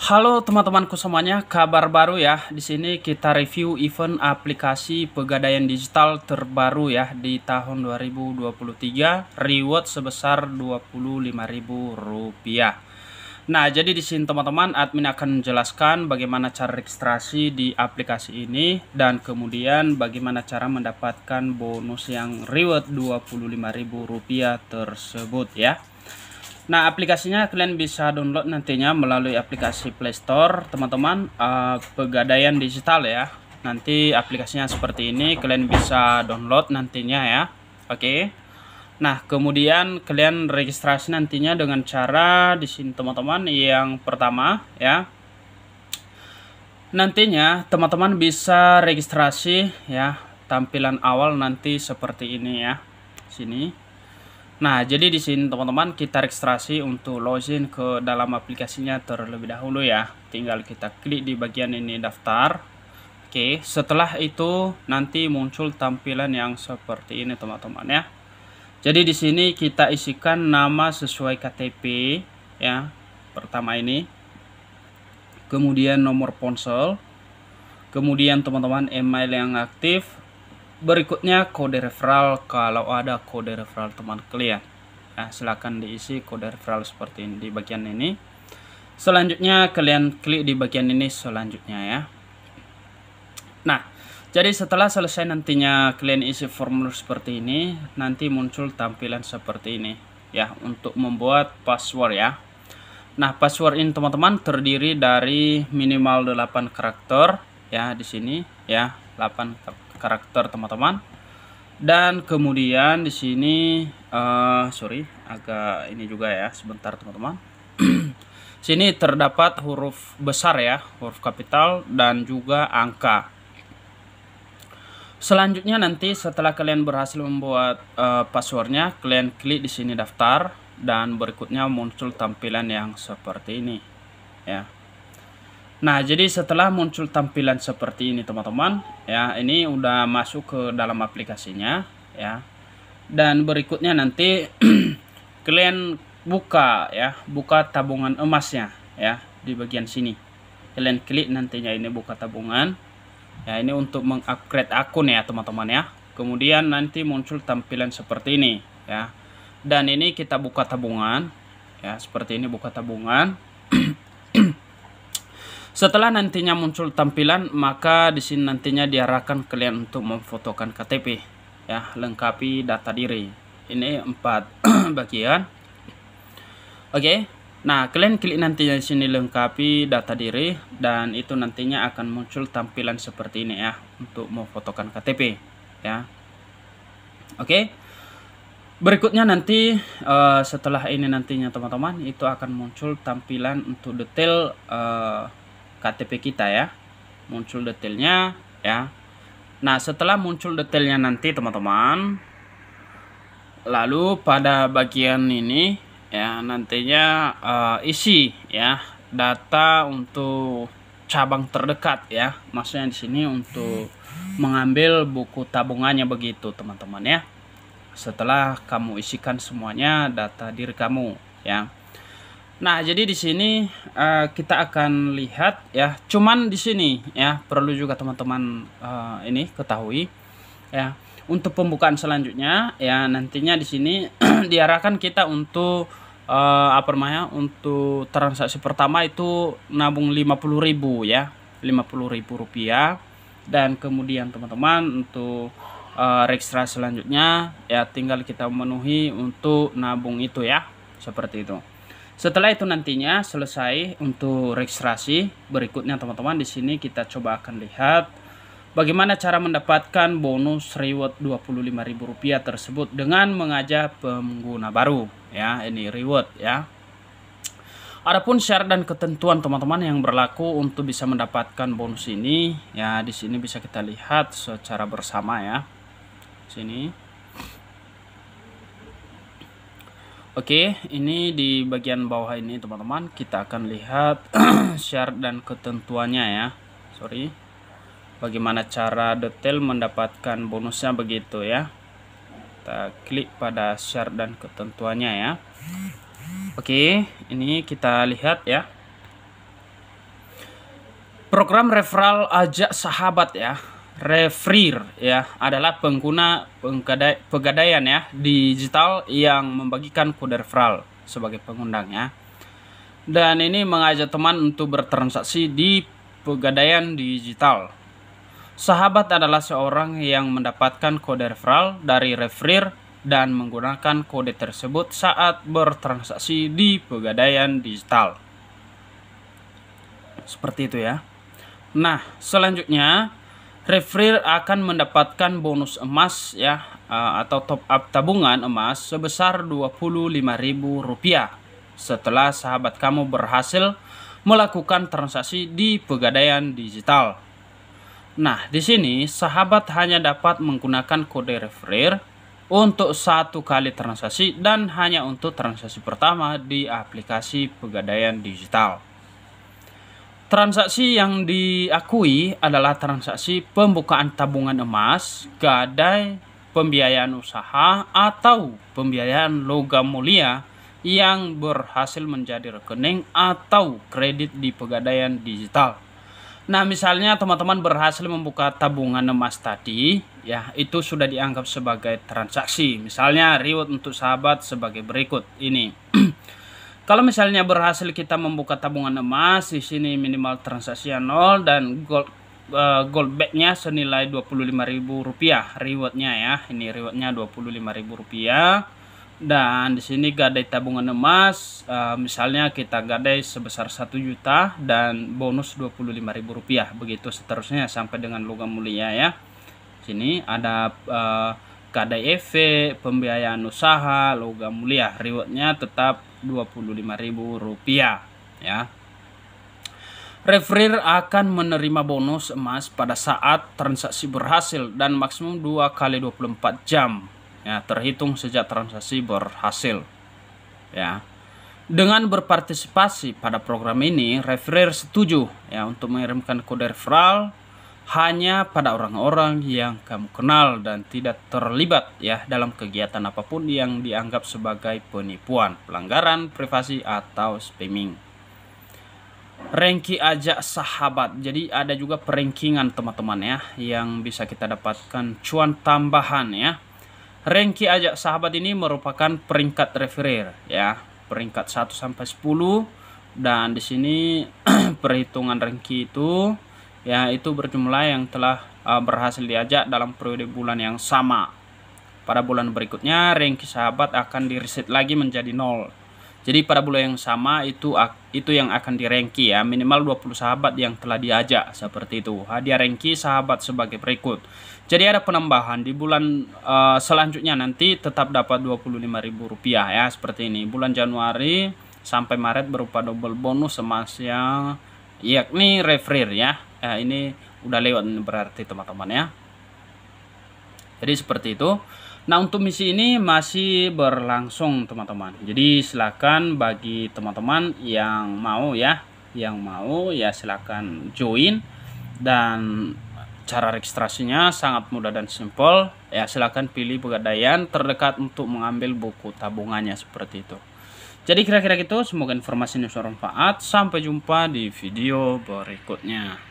Halo teman-temanku semuanya, kabar baru ya. Di sini kita review event aplikasi pegadaian digital terbaru ya di tahun 2023, reward sebesar Rp25.000. Nah, jadi di sini teman-teman admin akan menjelaskan bagaimana cara registrasi di aplikasi ini dan kemudian bagaimana cara mendapatkan bonus yang reward Rp25.000 tersebut ya. Nah, aplikasinya kalian bisa download nantinya melalui aplikasi Play Store, teman-teman, uh, Pegadaian Digital ya. Nanti aplikasinya seperti ini, kalian bisa download nantinya ya. Oke. Okay. Nah, kemudian kalian registrasi nantinya dengan cara di sini teman-teman yang pertama ya. Nantinya teman-teman bisa registrasi ya. Tampilan awal nanti seperti ini ya. Sini. Nah, jadi di sini teman-teman kita registrasi untuk login ke dalam aplikasinya terlebih dahulu ya. Tinggal kita klik di bagian ini daftar. Oke, setelah itu nanti muncul tampilan yang seperti ini teman-teman ya. Jadi di sini kita isikan nama sesuai KTP ya. Pertama ini. Kemudian nomor ponsel. Kemudian teman-teman email yang aktif Berikutnya kode referral kalau ada kode referral teman kalian. Nah, silakan diisi kode referral seperti ini di bagian ini. Selanjutnya kalian klik di bagian ini selanjutnya ya. Nah, jadi setelah selesai nantinya kalian isi formulir seperti ini, nanti muncul tampilan seperti ini ya untuk membuat password ya. Nah, password ini teman-teman terdiri dari minimal 8 karakter ya di sini ya, 8 karakter karakter teman-teman dan kemudian di sini uh, sorry agak ini juga ya sebentar teman-teman sini terdapat huruf besar ya huruf kapital dan juga angka Selanjutnya nanti setelah kalian berhasil membuat uh, passwordnya, kalian klik di sini daftar dan berikutnya muncul tampilan yang seperti ini. Ya. Nah, jadi setelah muncul tampilan seperti ini, teman-teman, ya, ini udah masuk ke dalam aplikasinya, ya. Dan berikutnya nanti kalian buka ya, buka tabungan emasnya, ya, di bagian sini. Kalian klik nantinya ini buka tabungan. Ya, ini untuk mengupgrade akun ya, teman-teman ya. Kemudian nanti muncul tampilan seperti ini, ya. Dan ini kita buka tabungan, ya, seperti ini buka tabungan. Setelah nantinya muncul tampilan, maka di sini nantinya diarahkan kalian untuk memfotokan KTP. Ya, lengkapi data diri. Ini empat bagian. Oke. Nah, kalian klik nantinya di sini lengkapi data diri dan itu nantinya akan muncul tampilan seperti ini ya untuk memfotokan KTP ya. Oke. Berikutnya nanti uh, setelah ini nantinya teman-teman itu akan muncul tampilan untuk detail uh, KTP kita ya muncul detailnya ya Nah setelah muncul detailnya nanti teman-teman lalu pada bagian ini ya nantinya uh, isi ya data untuk cabang terdekat ya maksudnya di sini untuk mengambil buku tabungannya begitu teman-teman ya setelah kamu isikan semuanya data diri kamu ya Nah, jadi di sini uh, kita akan lihat ya, cuman di sini ya perlu juga teman-teman uh, ini ketahui ya. Untuk pembukaan selanjutnya ya nantinya di sini diarahkan kita untuk uh, apa namanya? Untuk transaksi pertama itu nabung 50.000 ya. 50.000 rupiah dan kemudian teman-teman untuk uh, registrasi selanjutnya ya tinggal kita memenuhi untuk nabung itu ya. Seperti itu. Setelah itu nantinya selesai untuk registrasi, berikutnya teman-teman di sini kita coba akan lihat bagaimana cara mendapatkan bonus reward Rp25.000 tersebut dengan mengajak pengguna baru ya, ini reward ya. Adapun syarat dan ketentuan teman-teman yang berlaku untuk bisa mendapatkan bonus ini ya di sini bisa kita lihat secara bersama ya. di Sini. Oke, ini di bagian bawah ini teman-teman kita akan lihat syarat dan ketentuannya ya. Sorry. Bagaimana cara detail mendapatkan bonusnya begitu ya. Kita klik pada syarat dan ketentuannya ya. Oke, ini kita lihat ya. Program referral ajak sahabat ya. Refrir ya adalah pengguna pegadaian ya digital yang membagikan kode referral sebagai pengundangnya dan ini mengajak teman untuk bertransaksi di pegadaian digital. Sahabat adalah seorang yang mendapatkan kode referral dari referir dan menggunakan kode tersebut saat bertransaksi di pegadaian digital. Seperti itu ya. Nah, selanjutnya Refreel akan mendapatkan bonus emas ya eh, atau top up tabungan emas sebesar Rp25.000 setelah sahabat kamu berhasil melakukan transaksi di pegadaian digital. Nah, di sini sahabat hanya dapat menggunakan kode referer untuk satu kali transaksi dan hanya untuk transaksi pertama di aplikasi pegadaian digital. Transaksi yang diakui adalah transaksi pembukaan tabungan emas, gadai, pembiayaan usaha, atau pembiayaan logam mulia yang berhasil menjadi rekening atau kredit di pegadaian digital. Nah, misalnya teman-teman berhasil membuka tabungan emas tadi, ya, itu sudah dianggap sebagai transaksi. Misalnya reward untuk sahabat sebagai berikut ini. Kalau misalnya berhasil kita membuka tabungan emas, di sini minimal transaksi nol dan gold eh, gold bagnya senilai Rp25.000 rewardnya ya ini rewardnya Rp25.000 dan di sini gadai tabungan emas eh, misalnya kita gadai sebesar 1 juta dan bonus Rp25.000 begitu seterusnya sampai dengan logam mulia ya sini ada uh, gadai efek pembiayaan usaha logam mulia rewardnya tetap Rp25.000 ya. Referir akan menerima bonus emas pada saat transaksi berhasil dan maksimum 2 kali 24 jam ya terhitung sejak transaksi berhasil ya. Dengan berpartisipasi pada program ini, referir setuju ya untuk mengirimkan kode referral hanya pada orang-orang yang kamu kenal dan tidak terlibat ya dalam kegiatan apapun yang dianggap sebagai penipuan, pelanggaran privasi atau spamming. Rengki ajak sahabat. Jadi ada juga perengkingan teman-teman ya yang bisa kita dapatkan cuan tambahan ya. Rengki ajak sahabat ini merupakan peringkat referer ya, peringkat 1 sampai 10 dan di sini perhitungan rengki itu ya itu berjumlah yang telah uh, berhasil diajak dalam periode bulan yang sama. Pada bulan berikutnya, ranking sahabat akan reset lagi menjadi nol. Jadi pada bulan yang sama itu itu yang akan direngki ya, minimal 20 sahabat yang telah diajak seperti itu. Hadiah rengki sahabat sebagai berikut. Jadi ada penambahan di bulan uh, selanjutnya nanti tetap dapat Rp25.000 ya seperti ini. Bulan Januari sampai Maret berupa double bonus semasa yakni referir ya ya ini udah lewat berarti teman-teman ya jadi seperti itu nah untuk misi ini masih berlangsung teman-teman jadi silakan bagi teman-teman yang mau ya yang mau ya silakan join dan cara registrasinya sangat mudah dan simpel ya silakan pilih pegadaian terdekat untuk mengambil buku tabungannya seperti itu jadi kira-kira gitu semoga informasi ini bermanfaat sampai jumpa di video berikutnya